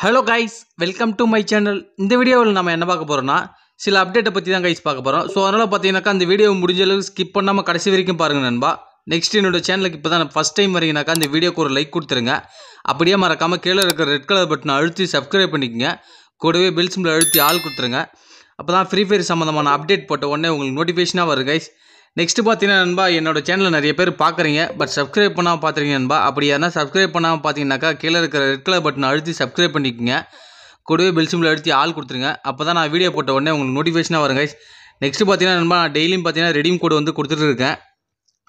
hello guys welcome to my channel இந்த வீடியோவில் நம்ம என்ன பார்க்க போகிறோம்னா சில அப்டேட்டை பற்றி தான் கைஸ் பார்க்க போகிறோம் ஸோ அதனால் பார்த்தீங்கன்னாக்கா அந்த வீடியோ முடிஞ்ச அளவுக்கு ஸ்கிப் பண்ணாமல் கடைசி வரைக்கும் பாருங்கள் நண்பா நெக்ஸ்ட் என்னோட சேனலுக்கு இப்போ தான் ஃபஸ்ட் டைம் வரீங்கனாக்கா அந்த வீடியோக்கு ஒரு லைக் கொடுத்துருங்க அப்படியே மறக்காமல் கீழே இருக்கிற ரெட் கலர் பட்டனை அழுத்தி சப்ஸ்கிரைப் பண்ணிக்கோங்க கூடவே பெல் அழுத்தி ஆள் கொடுத்துருங்க அப்போ தான் ஃப்ரீ ஃபயர் சம்மந்தமான அப்டேட் போட்ட உடனே உங்களுக்கு நோட்டிஃபிகேஷனாக வரும் கைஸ் நெக்ஸ்ட் பார்த்தீங்கன்னா நண்பா என்னோட சேனலில் நிறைய பேர் பார்க்குறீங்க பட் சப்ஸ்கிரைப் பண்ணாமல் பார்த்துருக்கீங்க நண்பா அப்படி யாருன்னா சப்ஸ்கிரைப் பண்ணாமல் பார்த்தீங்கன்னாக்கா கீழே இருக்கிற ரெட் கலர் பட்டன் அழுத்தி சப்ஸ்கிரைப் பண்ணிக்கோங்க கூடவே பெல் சிம்பிள் அழுத்தி ஆள் கொடுத்துருங்க அப்போ தான் நான் வீடியோ போட்ட உடனே உங்களுக்கு நோட்டிஃபிகேஷனாக வருங்க கைஸ் நெக்ஸ்ட் பார்த்தீங்கன்னா நண்பா நான் டெய்லியும் பார்த்தீங்கன்னா ரெடீம் கோடு வந்து கொடுத்துட்டு இருக்கேன்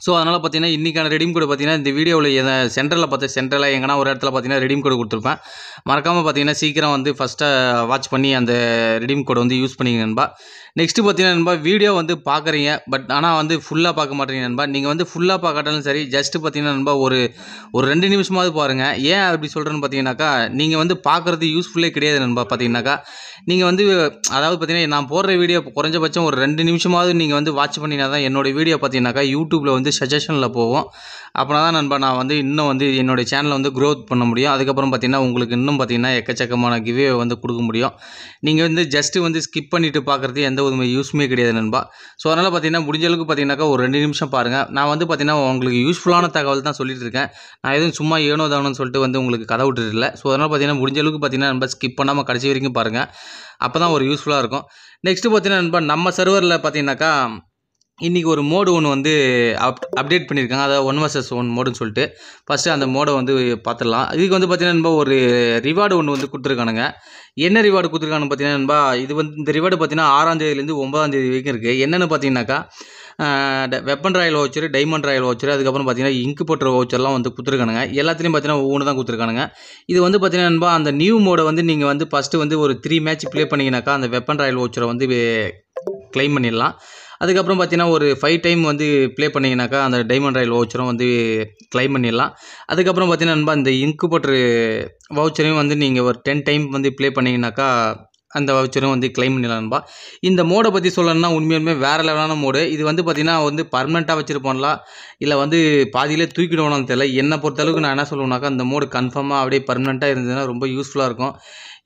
ஸோ அதனால் பார்த்தீங்கன்னா இன்றைக்கான ரெடீம் கோடு பார்த்தீங்கன்னா இந்த வீடியோவில் எதாவது சென்டரில் பார்த்து சென்டரில் எங்கன்னா ஒரு இடத்துல பார்த்தீங்கன்னா ரெடீம் கோடு கொடுத்துருப்பேன் மறக்காமல் பார்த்தீங்கன்னா சீக்கிரம் வந்து ஃபஸ்ட்டாக வாட்ச் பண்ணி அந்த ரெடிம் கோடு வந்து யூஸ் பண்ணிங்க நண்பா நெக்ஸ்ட்டு பார்த்தீங்கன்னா நண்பா வீடியோ வந்து பார்க்குறீங்க பட் ஆனால் வந்து ஃபுல்லாக பார்க்க மாட்டேங்க நண்பா நீங்கள் வந்து ஃபுல்லாக பார்க்காட்டாலும் சரி ஜஸ்ட்டு பார்த்தீங்கன்னா நண்பா ஒரு ஒரு ரெண்டு நிமிஷமாவது பாருங்கள் ஏன் அப்படி சொல்கிறேன்னு பார்த்தீங்கன்னாக்கா நீங்கள் வந்து பார்க்குறது யூஸ்ஃபுல்லே கிடையாது நண்பா பார்த்தீங்கன்னாக்கா நீங்கள் வந்து அதாவது பார்த்தீங்கன்னா நான் போடுற வீடியோ குறைஞ்சபட்சம் ஒரு ரெண்டு நிமிஷமாவது நீங்கள் வந்து வாட்ச் பண்ணினா தான் என்னோடய வீடியோ பார்த்தீங்கன்னாக்கா யூடியூப்பில் வந்து சஜஷனில் போவோம் அப்படின்னா தான் நண்பா நான் வந்து இன்னும் வந்து என்னோடய சேனலை வந்து க்ரோத் பண்ண முடியும் அதுக்கப்புறம் பார்த்தீங்கன்னா உங்களுக்கு இன்னும் பார்த்தீங்கன்னா எக்கச்சக்கமான கிவே வந்து கொடுக்க முடியும் நீங்கள் வந்து ஜஸ்ட்டு வந்து ஸ்கிப் பண்ணிவிட்டு பார்க்குறது எந்த எந்த யூஸ்மே கிடையாது நண்பா ஸோ அதனால் பார்த்தீங்கன்னா முடிஞ்ச அளவுக்கு பார்த்தீங்கன்னாக்கா ஒரு ரெண்டு நிமிஷம் பாருங்கள் நான் வந்து பார்த்தீங்கன்னா உங்களுக்கு யூஸ்ஃபுல்லான தகவல் தான் சொல்லிட்டு இருக்கேன் நான் எதுவும் சும்மா ஏனோ தானோன்னு சொல்லிட்டு வந்து உங்களுக்கு கதை விட்டுருல ஸோ அதனால் பார்த்தீங்கன்னா முடிஞ்ச அளவுக்கு பார்த்தீங்கன்னா நண்பா ஸ்கிப் பண்ணாமல் கடைசி வரைக்கும் பாருங்கள் அப்போ தான் ஒரு யூஸ்ஃபுல்லாக இருக்கும் நெக்ஸ்ட்டு பார்த்தீங்கன்னா நண்பா நம்ம சர்வரில் பார்த்தீங்கன்னாக்கா இன்றைக்கி ஒரு மோடு ஒன்று வந்து அப் அப்டேட் பண்ணியிருக்காங்க அதாவது ஒன் வர்சஸ் ஒன் மோடுன்னு சொல்லிட்டு ஃபஸ்ட்டு அந்த மோடை வந்து பார்த்துடலாம் இதுக்கு வந்து பார்த்திங்கன்னா ஒரு ரிவார்டு ஒன்று வந்து கொடுத்துருக்கானுங்க என்ன ரிவார்டு கொடுத்துருக்கானு பார்த்தீங்கன்னா இது வந்து இந்த ரிவார்டு பார்த்தீங்கன்னா ஆறாம் தேதியிலேருந்து தேதி வரைக்கும் இருக்குது என்னென்னு பார்த்தீங்கன்னாக்கா weapon royal voucher diamond royal voucher அதுக்கப்புறம் பார்த்தீங்கன்னா இங்கு போட்டுற வவுச்சர்லாம் வந்து கொடுத்துருக்கானுங்க எல்லாத்துலேயும் பார்த்தீங்கன்னா ஒவ்வொன்று தான் கொடுத்துருக்கானுங்க இது வந்து பார்த்தீங்கன்னா அந்த நியூ மோடை வந்து நீங்கள் வந்து ஃபஸ்ட்டு வந்து ஒரு த்ரீ மேட்ச் ப்ளே பண்ணிங்கனாக்கா அந்த வெப்பன் ராயல் வவுச்சரை வந்து கிளைம் பண்ணிடலாம் அதுக்கப்புறம் பார்த்தீங்கன்னா ஒரு ஃபைவ் டைம் வந்து ப்ளே பண்ணிங்கனாக்கா அந்த டைமண்ட் ராயல் வவுச்சரும் வந்து கிளைம் பண்ணிடலாம் அதுக்கப்புறம் பார்த்தீங்கன்னா நண்பா இந்த இன்குபோட்டரு வவுச்சரையும் வந்து நீங்கள் ஒரு டென் டைம் வந்து ப்ளே பண்ணிங்கனாக்கா அந்த வவுச்சரும் வந்து கிளைம் பண்ணிடலாம்பா இந்த மோடை பற்றி சொல்லணும்னா உண்மையுமே வேறு லெவலான மோடு இது வந்து பார்த்திங்கன்னா வந்து பர்மனெண்ட்டாக வச்சுருப்போம்லாம் இல்லை வந்து பாதியிலே தூக்கிடுவோம்னு தெரியல என்னை பொறுத்தளவுக்கு நான் என்ன சொல்லுவேன்னாக்கா அந்த மோடு கன்ஃபார்மாக அப்படியே பர்மனெண்ட்டாக இருந்ததுன்னா ரொம்ப யூஸ்ஃபுல்லாக இருக்கும்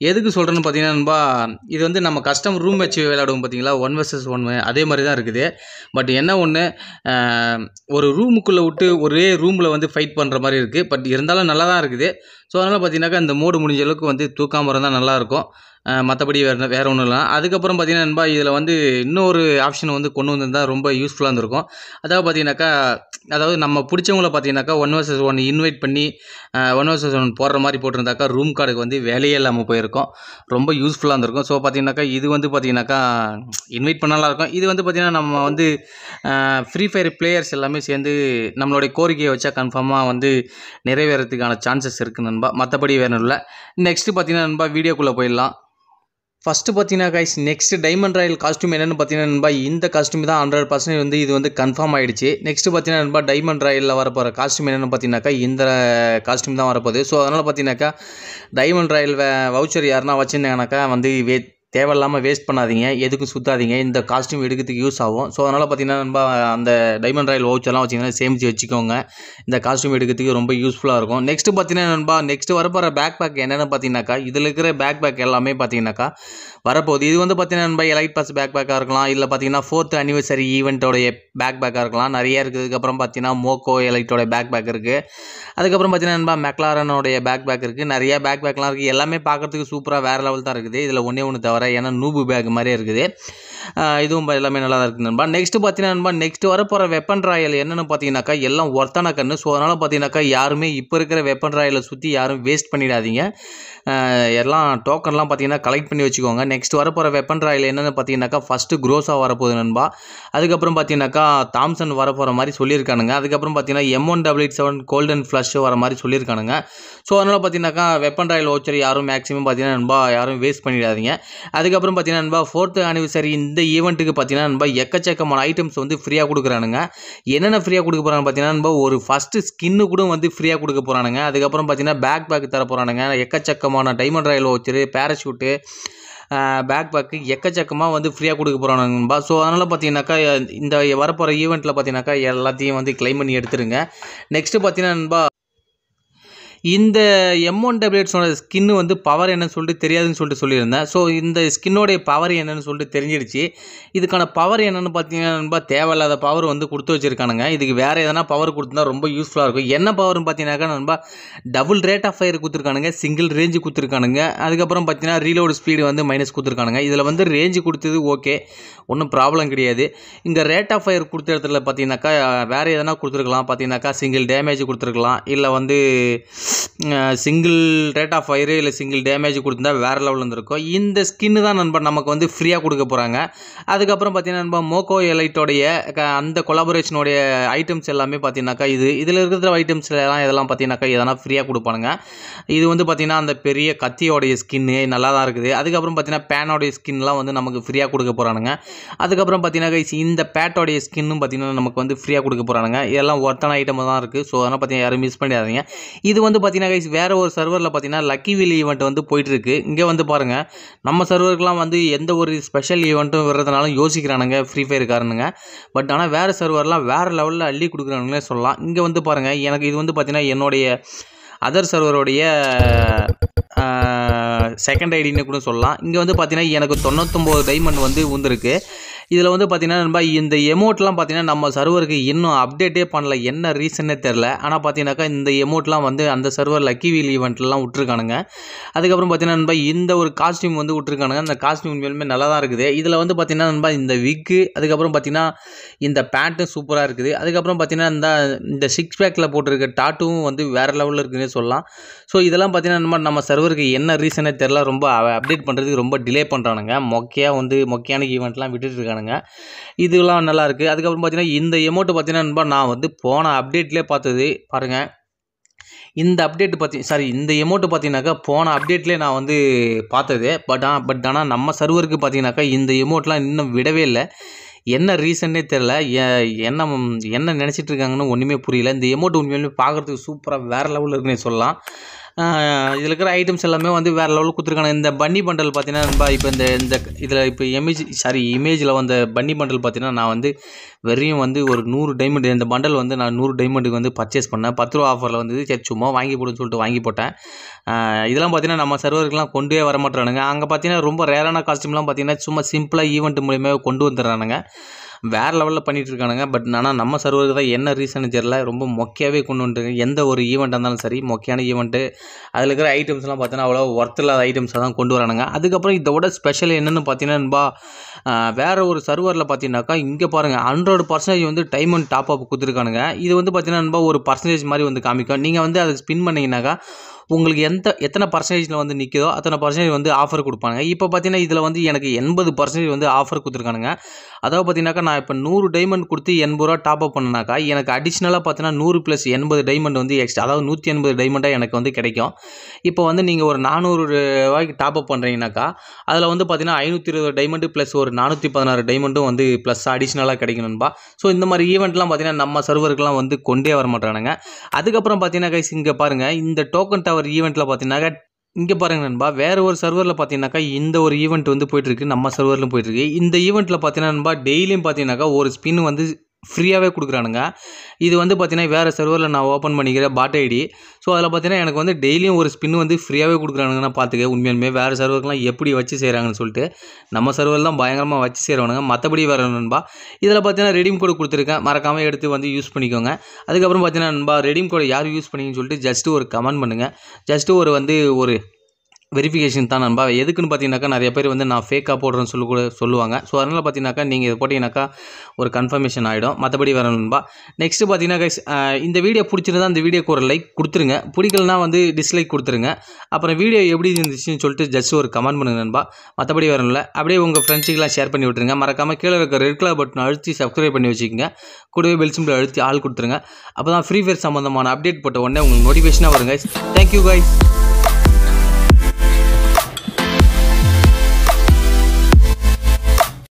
எதுக்கு சொல்கிறேன்னு பார்த்தீங்கன்னா இது வந்து நம்ம கஸ்டம் ரூம் வச்சு விளையாடுவோம் பார்த்தீங்களா ஒன் வர்சஸ் ஒன் அதே மாதிரி தான் இருக்குது பட் என்ன ஒன்று ஒரு ரூமுக்குள்ளே விட்டு ஒரே ரூமில் வந்து ஃபைட் பண்ணுற மாதிரி இருக்குது பட் இருந்தாலும் நல்லா தான் இருக்குது ஸோ அதனால் பார்த்தீங்கன்னாக்கா இந்த மோடு முடிஞ்ச அளவுக்கு வந்து தூக்காமல் இருந்தால் நல்லாயிருக்கும் மற்றபடி வேறு வேறு ஒன்றும் இல்லை அதுக்கப்புறம் பார்த்தீங்கன்னா இதில் வந்து இன்னொரு ஆப்ஷன் வந்து கொண்டு வந்திருந்தால் ரொம்ப யூஸ்ஃபுல்லாக இருந்திருக்கும் அதாவது பார்த்தீங்கன்னாக்கா அதாவது நம்ம பிடிச்சவங்கள பார்த்தீங்கன்னாக்கா ஒன் வர்சஸ் ஒன் இன்வைட் பண்ணி ஒன் வர்சஸ் ஒன் போடுற மாதிரி போட்டிருந்தாக்கா ரூம் கார்டுக்கு வந்து வேலையே இல்லாமல் போயிடும் இருக்கும் ரொம்ப யூஸ்ஃபுல்லாக இருந்திருக்கும் ஸோ பார்த்தீங்கன்னாக்கா இது வந்து பார்த்தீங்கன்னாக்கா இன்வைட் பண்ணலாம் இருக்கும் இது வந்து பார்த்திங்கன்னா நம்ம வந்து ஃப்ரீ ஃபயர் பிளேயர்ஸ் எல்லாமே சேர்ந்து நம்மளுடைய கோரிக்கையை வச்சா கன்ஃபார்மாக வந்து நிறைவேறதுக்கான சான்சஸ் இருக்குது நண்பா மற்றபடி வேணும் இல்லை நெக்ஸ்ட்டு பார்த்தீங்கன்னா நண்பா வீடியோக்குள்ளே போயிடலாம் ஃபஸ்ட்டு பார்த்தீங்கன்னா guys next diamond royal costume என்னென்னு பார்த்தீங்கன்னா இந்த காஸ்ட்யூம் தான் ஹண்ட்ரட் பர்சன்ட் வந்து இது வந்து கன்ஃபார்ம் ஆயிடுச்சு நெக்ஸ்ட் பார்த்தீங்கன்னா டைமண்ட் ராயலில் வரப்போகிற காஸ்ட்யூம் என்னென்னு பார்த்தீங்கன்னாக்கா இந்த காஸ்ட்யூம் தான் வரப்போகுது ஸோ அதனால் பார்த்தீங்கன்னாக்கா டைமண்ட் ராயல் வவுச்சர் யாருன்னா வச்சுருந்தாங்கனாக்கா வந்து வே தேவையில்லாமல் வேஸ்ட் பண்ணாதீங்க எதுக்கும் சுற்றாதீங்க இந்த காஸ்ட்யூம் எடுக்கிறதுக்கு யூஸ் ஆகும் ஸோ அதனால் பார்த்தீங்கன்னா நம்ம அந்த டைமண்ட் ராயல் வவுச்சர்லாம் வச்சிங்கன்னா சேமித்து வச்சுக்கோங்க இந்த காஸ்ட்யூம் எடுக்கிறதுக்கு ரொம்ப யூஸ்ஃபுல்லாக இருக்கும் நெக்ஸ்ட்டு பார்த்தீங்கன்னா நண்பா நெக்ஸ்ட் வரப்போகிற பேக் பேக் என்னென்னு பார்த்தீங்கன்னாக்கா இதில் இருக்கிற பேக் பேக் எல்லாமே பார்த்தீங்கன்னாக்கா வரப்போகுது இது வந்து பார்த்தீங்கன்னா நண்பா எலைட் பாஸ் பேக் பேக்காக இருக்கலாம் இல்லை பார்த்தீங்கன்னா ஃபோர்த் அனிவர்சரி ஈவெண்ட்டோடைய பேக் பேக்காக இருக்கலாம் நிறையா இருக்கிறதுக்கப்புறம் பார்த்தீங்கன்னா மோக்கோ எலைட்டோட பேக் பேக் இருக்குது அதுக்கப்புறம் பார்த்தீங்கன்னா நண்பா மெக்லாரனோடைய பேக் பேக் இருக்குது நிறையா பேக் பேக்லாம் இருக்குது எல்லாமே பார்க்குறதுக்கு சூப்பராக வேறு லெவல் தான் இருக்குது இதில் ஒன்றே ஒன்று தவிர தரேன் ஏன்னா நூபு பேக் மாதிரியே இருக்குது இதுவும் எல்லாமே நல்லா தான் இருக்குது நண்பா நெக்ஸ்ட் பார்த்தீங்கன்னா நண்பா நெக்ஸ்ட் வரப்போகிற வெப்பன் ராயல் என்னென்னு பார்த்தீங்கன்னாக்கா எல்லாம் ஒர்த்தான கண்ணு ஸோ அதனால் பார்த்தீங்கன்னாக்கா யாருமே இப்போ இருக்கிற வெப்பன் ராயலை சுற்றி யாரும் வேஸ்ட் பண்ணிடாதீங்க எல்லாம் டோக்கன்லாம் பார்த்தீங்கன்னா கலெக்ட் பண்ணி வச்சுக்கோங்க நெக்ஸ்ட் வரப்போகிற வெப்பன் ராயல் என்னென்னு பார்த்தீங்கன்னாக்கா ஃபஸ்ட்டு க்ரோஸாக வரப்போகுது நண்பா அதுக்கப்புறம் பார்த்தீங்கன்னாக்கா தாம்சன் வரப்போகிற மாதிரி சொல்லியிருக்கானுங்க அதுக்கப்புறம் பார்த்தீங்கன்னா M one double eight seven golden flush வர மாதிரி சொல்லியிருக்கானுங்க ஸோ அதனால் பார்த்தீங்கன்னாக்கா வெப்பன் ராயல் ஓச்சர் யாரும் மேக்ஸிமம் பார்த்தீங்கன்னா நண்பா யாரும் வேஸ்ட் பண்ணிடாதீங்க அதுக்கப்புறம் பார்த்தீங்கன்னா நண்பா ஃபோர்த்து ஆனிவர்சரி இந்த ஈவெண்ட்டுக்கு பார்த்தீங்கன்னா நண்பா எக்கச்சக்கமான ஐட்டம்ஸ் வந்து ஃப்ரீயாக கொடுக்குறானுங்க என்னென்ன ஃப்ரீயாக கொடுக்க போகிறாங்க பார்த்தீங்கன்னா நண்பா ஒரு ஃபஸ்ட்டு ஸ்கின்னு கூட வந்து ஃப்ரீயாக கொடுக்க போகிறானுங்க அதுக்கப்புறம் பார்த்தீங்கன்னா பேக் பேக் தர போகிறானுங்க எக்கச்சக்கமான டைமண்ட் ராயல் வச்சு பேராஷூட்டு பேக் பேக்கு எக்கச்சக்கமாக வந்து ஃப்ரீயாக கொடுக்க போகிறானுங்கப்பா ஸோ அதனால் பார்த்தீங்கன்னாக்கா இந்த வரப்போகிற ஈவெண்ட்டில் பார்த்தீங்கன்னாக்கா எல்லாத்தையும் வந்து கிளைம் பண்ணி எடுத்துருங்க நெக்ஸ்ட்டு பார்த்தீங்கன்னா இந்த எம் ஒன் டபிள்யூஎட்ஸோட ஸ்கின்னு வந்து பவர் என்னன்னு சொல்லிட்டு தெரியாதுன்னு சொல்லிட்டு சொல்லியிருந்தேன் ஸோ இந்த ஸ்கின்னோடைய பவர் என்னன்னு சொல்லிட்டு தெரிஞ்சிடுச்சு இதுக்கான பவர் என்னென்னு பார்த்தீங்கன்னா தேவையில்லாத பவர் வந்து கொடுத்து வச்சுருக்கானுங்க இதுக்கு வேறு எதனா பவர் கொடுத்துனா ரொம்ப யூஸ்ஃபுல்லாக இருக்கும் என்ன பவர்னு பார்த்தீங்கன்னாக்கா நண்பா டபுள் ரேட் ஆஃப் ஃபயர் கொடுத்துருக்கானுங்க சிங்கிள் ரேஞ்சு கொடுத்துருக்கானுங்க அதுக்கப்புறம் பார்த்தீங்கன்னா ரீலோடு ஸ்பீடு வந்து மைனஸ் கொடுத்துருக்கானுங்க இதில் வந்து ரேஞ்சு கொடுத்தது ஓகே ஒன்றும் ப்ராப்ளம் கிடையாது இங்கே ரேட் ஆஃப் ஃபயர் கொடுத்த இடத்துல பார்த்தீங்கன்னாக்கா வேறு எதனா கொடுத்துருக்கலாம் பார்த்தீங்கன்னாக்கா சிங்கிள் டேமேஜ் கொடுத்துருக்கலாம் இல்லை வந்து சிங்கிள் ரேட் ஆஃப் ஃபயரு இல்லை சிங்கிள் டேமேஜ் கொடுத்துருந்தா வேறு லெவலில் இருந்திருக்கும் இந்த ஸ்கின்னு தான் நண்பன் நமக்கு வந்து ஃப்ரீயாக கொடுக்க போகிறாங்க அதுக்கப்புறம் பார்த்தீங்கன்னா நண்பா மோகோ எலைட்டோடைய அந்த கொலாபரேஷனுடைய ஐட்டம்ஸ் எல்லாமே பார்த்தீங்கன்னாக்கா இது இதில் இருக்கிற எல்லாம் இதெல்லாம் பார்த்தீங்கன்னாக்கா எதனா ஃப்ரீயாக கொடுப்பானுங்க இது வந்து பார்த்திங்கன்னா அந்த பெரிய கத்தியோடைய ஸ்கின்னு நல்லா தான் இருக்குது அதுக்கப்புறம் பார்த்தீங்கன்னா பேனோடைய ஸ்கின்லாம் வந்து நமக்கு ஃப்ரீயாக கொடுக்க போகிறானுங்க அதுக்கப்புறம் பார்த்தீங்கன்னா இந்த பேட்டோடைய ஸ்கின்னும் பார்த்திங்கன்னா நமக்கு வந்து ஃப்ரீயாக கொடுக்க போகிறானுங்க இதெல்லாம் ஒர்த்தான ஐட்டமாக தான் இருக்குது ஸோ அதெல்லாம் பார்த்தீங்கன்னா யாரும் மிஸ் பண்ணிடாதீங்க இது வந்து பார்த்தீங்கன்னா கைஸ் வேறு ஒரு சர்வரில் பார்த்தீங்கன்னா லக்கி வீல் ஈவெண்ட் வந்து போயிட்டுருக்கு இங்கே வந்து பாருங்கள் நம்ம சர்வருக்குலாம் வந்து எந்த ஒரு ஸ்பெஷல் ஈவெண்ட்டும் வர்றதுனாலும் யோசிக்கிறானுங்க ஃப்ரீ ஃபயர் காரனுங்க பட் ஆனால் வேறு சர்வர்லாம் வேறு லெவலில் அள்ளி கொடுக்குறானுங்களே சொல்லலாம் இங்கே வந்து பாருங்கள் எனக்கு இது வந்து பார்த்திங்கன்னா என்னுடைய அதர் சர்வருடைய செகண்ட் ஐடின்னு கூட சொல்லலாம் இங்கே வந்து பார்த்திங்கன்னா எனக்கு தொண்ணூத்தொம்பது டைமண்ட் வந்து வந்துருக்கு இதில் வந்து பார்த்திங்கன்னா நம்ம இந்த எமௌண்ட்லாம் பார்த்திங்கன்னா நம்ம சர்வருக்கு இன்னும் அப்டேட்டே பண்ணல என்ன ரீசன்னே தெரில ஆனால் பார்த்தீங்கன்னாக்கா இந்த எமௌண்ட்லாம் வந்து அந்த சர்வர் லக்கி வீல் ஈவெண்ட்லாம் விட்ருக்கானுங்க அதுக்கப்புறம் பார்த்திங்கன்னா நண்பா இந்த ஒரு காஸ்டியூம் வந்து விட்ருக்கானுங்க அந்த காஸ்டியூம் மேலுமே நல்லா தான் இருக்குது இதில் வந்து பார்த்திங்கன்னா நண்பா இந்த விக்கு அதுக்கப்புறம் பார்த்திங்கன்னா இந்த பேண்ட்டும் சூப்பராக இருக்குது அதுக்கப்புறம் பார்த்திங்கன்னா இந்த இந்த சிக்ஸ் பேக்கில் போட்டிருக்க டாட்டும் வந்து வேறு லெவலில் இருக்குதுன்னே சொல்லலாம் ஸோ இதெல்லாம் பார்த்திங்கன்னா நம்ம நம்ம சர்வர் பண்ணுறதுக்கு என்ன ரீசனே தெரில ரொம்ப அப்டேட் பண்ணுறதுக்கு ரொம்ப டிலே பண்ணுறானுங்க மொக்கையாக வந்து மொக்கையான ஈவெண்ட்லாம் விட்டுட்டு இருக்கானுங்க இதெல்லாம் நல்லாயிருக்கு அதுக்கப்புறம் பார்த்தீங்கன்னா இந்த எமௌண்ட்டு பார்த்தீங்கன்னா நான் வந்து போன அப்டேட்லேயே பார்த்தது பாருங்கள் இந்த அப்டேட் பார்த்தீங்க சாரி இந்த எமௌண்ட்டு பார்த்தீங்கன்னாக்கா போன அப்டேட்லேயே நான் வந்து பார்த்தது பட் ஆனால் பட் ஆனால் நம்ம சர்வருக்கு பார்த்தீங்கன்னாக்கா இந்த எமௌண்ட்லாம் இன்னும் விடவே இல்லை என்ன ரீசன்னே தெரில என்ன என்ன நினச்சிட்டு இருக்காங்கன்னு ஒன்றுமே புரியல இந்த எமௌண்ட் உண்மையிலுமே பார்க்குறதுக்கு சூப்பராக வேறு லெவலில் இருக்குன்னு சொல்லலாம் இதில் இருக்கிற ஐட்டம்ஸ் எல்லாமே வந்து வேறு லெவலில் கொடுத்துருக்காங்க இந்த பன்னி பண்டல் பார்த்தீங்கன்னா ரொம்ப இப்போ இந்த இந்த இதில் இப்போ இமேஜ் சாரி இமேஜில் வந்த பன்னி பண்டல் பார்த்தீங்கன்னா நான் வந்து வெறியும் வந்து ஒரு நூறு டைமண்ட் இந்த பண்டல் வந்து நான் நூறு டைமண்டுக்கு வந்து பர்ச்சேஸ் பண்ணேன் பத்து ரூபா ஆஃபரில் வந்து சரி சும்மா வாங்கி போடுன்னு சொல்லிட்டு வாங்கி போட்டேன் இதெல்லாம் பார்த்தீங்கன்னா நம்ம சர்வருக்குலாம் கொண்டே வர மாட்டேறானுங்க அங்கே பார்த்தீங்கன்னா ரொம்ப ரேரான காஸ்ட்யூம்லாம் பார்த்தீங்கன்னா சும்மா சிம்பிளாக ஈவெண்ட் மூலியமாக கொண்டு வந்துடுறானுங்க வேறு லெவலில் பண்ணிகிட்டு இருக்கானுங்க பட் ஆனால் நம்ம சர்வருக்கு தான் என்ன ரீசன் தெரியல ரொம்ப மொக்கையாகவே கொண்டு வந்துருக்கு எந்த ஒரு ஈவெண்ட்டாக இருந்தாலும் சரி மொக்கையான ஈவெண்ட்டு அதில் இருக்கிற ஐட்டம்ஸ்லாம் பார்த்தீங்கன்னா அவ்வளோ ஒர்த் இல்லாத ஐட்டம்ஸை தான் கொண்டு வரானுங்க அதுக்கப்புறம் இதோட ஸ்பெஷல் என்னென்னு பார்த்தீங்கன்னா வேறு ஒரு சர்வரில் பார்த்தீங்கன்னாக்கா இங்கே பாருங்கள் ஹண்ட்ரட் பர்சன்டேஜ் வந்து டைம் அண்ட் டாப் அப் கொடுத்துருக்கானுங்க இது வந்து பார்த்தீங்கன்னா ஒரு பர்சன்டேஜ் மாதிரி வந்து காமிக்கும் நீங்கள் வந்து அதை ஸ்பின் பண்ணிங்கனாக்கா உங்களுக்கு எந்த எத்தனை பர்சன்டேஜில் வந்து நிற்கிதோ அத்தனை பர்சன்டேஜ் வந்து ஆஃபர் கொடுப்பாங்க இப்போ பார்த்தீங்கன்னா இதில் வந்து எனக்கு எண்பது பர்சன்டேஜ் வந்து ஆஃபர் கொடுத்துருக்கானுங்க அதாவது பார்த்தீங்கன்னாக்கா நான் இப்போ நூறு டைமண்ட் கொடுத்து எண்பது ரூபா டாப் அப் பண்ணனாக்கா எனக்கு அடிஷ்னலாக பார்த்தீங்கன்னா நூறு ப்ளஸ் எண்பது டைமண்ட் வந்து எக்ஸ்ட்ரா அதாவது நூற்றி எண்பது டைமண்டாக எனக்கு வந்து கிடைக்கும் இப்போ வந்து நீங்கள் ஒரு நானூறு ரூபாய்க்கு டாப் அப் பண்ணுறீங்கனாக்கா அதில் வந்து பார்த்தீங்கன்னா ஐநூற்றி இருபது டைமண்டு ப்ளஸ் ஒரு நானூற்றி பதினாறு டைமண்டும் வந்து ப்ளஸ் அடிஷ்னலாக கிடைக்கணும்பா ஸோ இந்த மாதிரி ஈவெண்ட்லாம் பார்த்தீங்கன்னா நம்ம சர்வருக்கெலாம் வந்து கொண்டே வர மாட்டானுங்க அதுக்கப்புறம் பார்த்தீங்கன்னா கைஸ் இங்கே பாருங்கள் இந்த டோக்கன் ஒரு ஈவெண்ட்டில் பார்த்தீங்கன்னாக்கா இங்கே பாருங்கள் நண்பா வேறு ஒரு சர்வரில் பார்த்தீங்கன்னாக்கா இந்த ஒரு ஈவெண்ட் வந்து போயிட்டுருக்கு நம்ம சர்வரிலும் போயிட்டுருக்கு இந்த ஈவெண்ட்டில் பார்த்தீங்கன்னா நண்பா டெய்லியும் பார்த்தீங்கன்னாக்கா ஒரு ஸ்பின் வந்து ஃப்ரீயாகவே கொடுக்குறானுங்க இது வந்து பார்த்தீங்கன்னா வேறு சர்வரில் நான் ஓப்பன் பண்ணிக்கிறேன் பாட் ஐடி ஸோ அதில் பார்த்தீங்கன்னா எனக்கு வந்து டெய்லியும் ஒரு ஸ்பின் வந்து ஃப்ரீயாகவே கொடுக்குறானுங்கன்னா பார்த்துக்க உண்மையுமே வேறு சர்வருக்குலாம் எப்படி வச்சு செய்கிறாங்கன்னு சொல்லிட்டு நம்ம சர்வரில் தான் பயங்கரமாக வச்சு செய்கிறவனுங்க மற்றபடி வேறு நண்பா இதில் பார்த்தீங்கன்னா ரெடிம் கோடு கொடுத்துருக்கேன் மறக்காமல் எடுத்து வந்து யூஸ் பண்ணிக்கோங்க அதுக்கப்புறம் பார்த்தீங்கன்னா நண்பா ரெடிம் கோடை யார் யூஸ் பண்ணிங்கன்னு சொல்லிட்டு ஜஸ்ட்டு ஒரு கமெண்ட் பண்ணுங்கள் ஜஸ்ட்டு ஒரு வந்து ஒரு வெரிஃபிகேஷன் தான் நண்பா எதுக்குன்னு பார்த்தீங்கன்னாக்கா நிறைய பேர் வந்து நான் ஃபேக்காக போடுறேன்னு சொல்லி கூட சொல்லுவாங்க ஸோ அதனால் பார்த்தீங்கன்னாக்கா நீங்கள் இது போட்டிங்கனாக்கா ஒரு கன்ஃபர்மேஷன் ஆகிடும் மற்றபடி வேறு நண்பா நெக்ஸ்ட்டு பார்த்தீங்கன்னாக்கா இந்த வீடியோ பிடிச்சிருந்தா அந்த வீடியோக்கு ஒரு லைக் கொடுத்துருங்க பிடிக்கலனா வந்து டிஸ்லைக் கொடுத்துருங்க அப்புறம் வீடியோ எப்படி இருந்துச்சுன்னு சொல்லிட்டு ஜஸ்ட் ஒரு கமெண்ட் பண்ணுங்க நண்பா மற்றபடி வரணும்ல அப்படியே உங்கள் ஃப்ரெண்ட்ஸுக்கெலாம் ஷேர் பண்ணி விட்டுருங்க மறக்காமல் கீழே இருக்கிற ரெட் கலர் பட்டன் அழுத்தி சப்ஸ்கிரைப் பண்ணி வச்சுக்கோங்க கூடவே பெல் சிம்பிள் அழுத்தி ஆள் கொடுத்துருங்க அப்போ தான் ஃப்ரீ ஃபயர் சம்மந்தமான அப்டேட் போட்ட உடனே உங்களுக்கு நோட்டிஃபிகேஷனாக வருங்க தேங்க்யூ கைஸ்